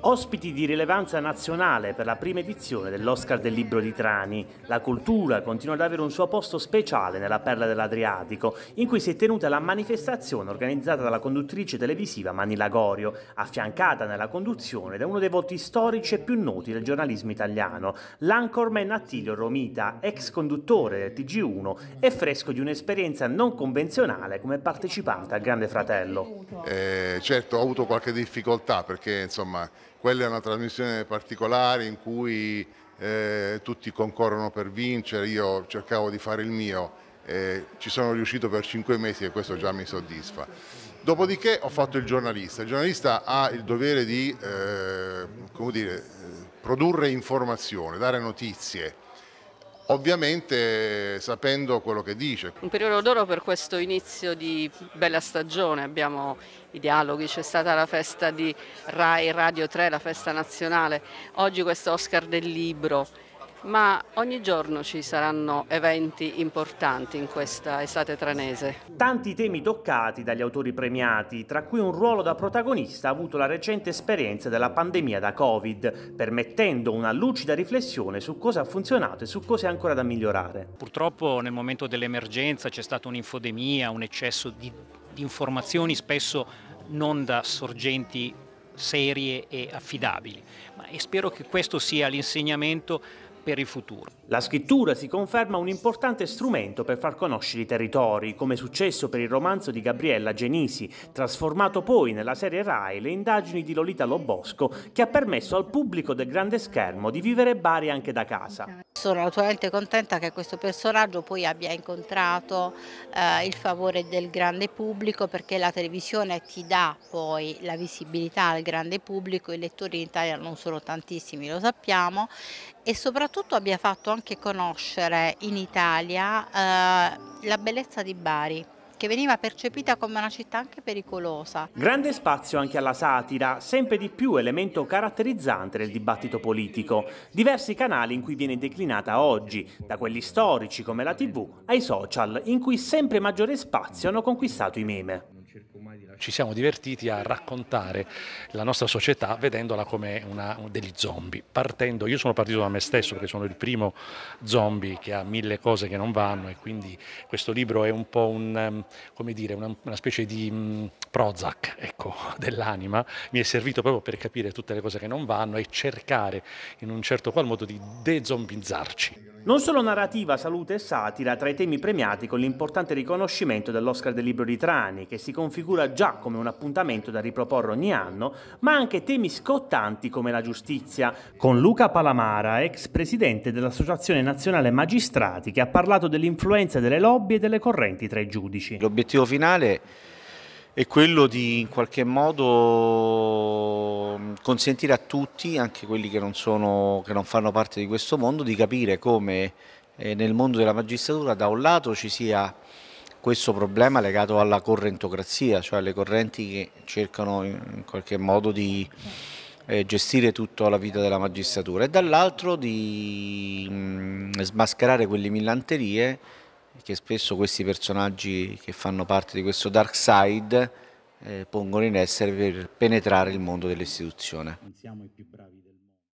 Ospiti di rilevanza nazionale per la prima edizione dell'Oscar del Libro di Trani, la cultura continua ad avere un suo posto speciale nella Perla dell'Adriatico, in cui si è tenuta la manifestazione organizzata dalla conduttrice televisiva Manila Gorio, affiancata nella conduzione da uno dei voti storici e più noti del giornalismo italiano, l'anchorman Attilio Romita, ex conduttore del TG1 e fresco di un'esperienza non convenzionale come partecipante al Grande Fratello. Eh, certo, ho avuto qualche difficoltà perché insomma quella è una trasmissione particolare in cui eh, tutti concorrono per vincere, io cercavo di fare il mio, eh, ci sono riuscito per cinque mesi e questo già mi soddisfa. Dopodiché ho fatto il giornalista, il giornalista ha il dovere di eh, dire, eh, produrre informazione, dare notizie, ovviamente sapendo quello che dice. Un periodo d'oro per questo inizio di bella stagione, abbiamo i dialoghi, c'è stata la festa di Rai Radio 3, la festa nazionale, oggi questo Oscar del libro, ma ogni giorno ci saranno eventi importanti in questa estate tranese. Tanti temi toccati dagli autori premiati, tra cui un ruolo da protagonista ha avuto la recente esperienza della pandemia da Covid, permettendo una lucida riflessione su cosa ha funzionato e su cosa è ancora da migliorare. Purtroppo nel momento dell'emergenza c'è stata un'infodemia, un eccesso di, di informazioni spesso non da sorgenti serie e affidabili. Ma, e spero che questo sia l'insegnamento per il futuro. La scrittura si conferma un importante strumento per far conoscere i territori, come è successo per il romanzo di Gabriella Genisi, trasformato poi nella serie Rai Le indagini di Lolita Lobosco, che ha permesso al pubblico del grande schermo di vivere Bari anche da casa. Sono naturalmente contenta che questo personaggio poi abbia incontrato eh, il favore del grande pubblico perché la televisione ti dà poi la visibilità al grande pubblico, i lettori in Italia non sono tantissimi, lo sappiamo, e soprattutto soprattutto abbia fatto anche conoscere in Italia eh, la bellezza di Bari che veniva percepita come una città anche pericolosa. Grande spazio anche alla satira, sempre di più elemento caratterizzante del dibattito politico. Diversi canali in cui viene declinata oggi, da quelli storici come la tv ai social, in cui sempre maggiore spazio hanno conquistato i meme ci siamo divertiti a raccontare la nostra società vedendola come una, degli zombie. Partendo, io sono partito da me stesso perché sono il primo zombie che ha mille cose che non vanno e quindi questo libro è un po' un, um, dire, una, una, specie di um, Prozac ecco, dell'anima, mi è servito proprio per capire tutte le cose che non vanno e cercare in un certo qual modo di dezombizzarci. Non solo narrativa, salute e satira, tra i temi premiati con l'importante riconoscimento dell'Oscar del libro di Trani, che si configura già già come un appuntamento da riproporre ogni anno, ma anche temi scottanti come la giustizia, con Luca Palamara, ex presidente dell'Associazione Nazionale Magistrati, che ha parlato dell'influenza delle lobby e delle correnti tra i giudici. L'obiettivo finale è quello di in qualche modo consentire a tutti, anche quelli che non, sono, che non fanno parte di questo mondo, di capire come eh, nel mondo della magistratura da un lato ci sia questo problema legato alla correntocrazia, cioè alle correnti che cercano in qualche modo di eh, gestire tutta la vita della magistratura e dall'altro di mh, mm, smascherare quelle millanterie che spesso questi personaggi che fanno parte di questo dark side eh, pongono in essere per penetrare il mondo dell'istituzione. siamo i più bravi.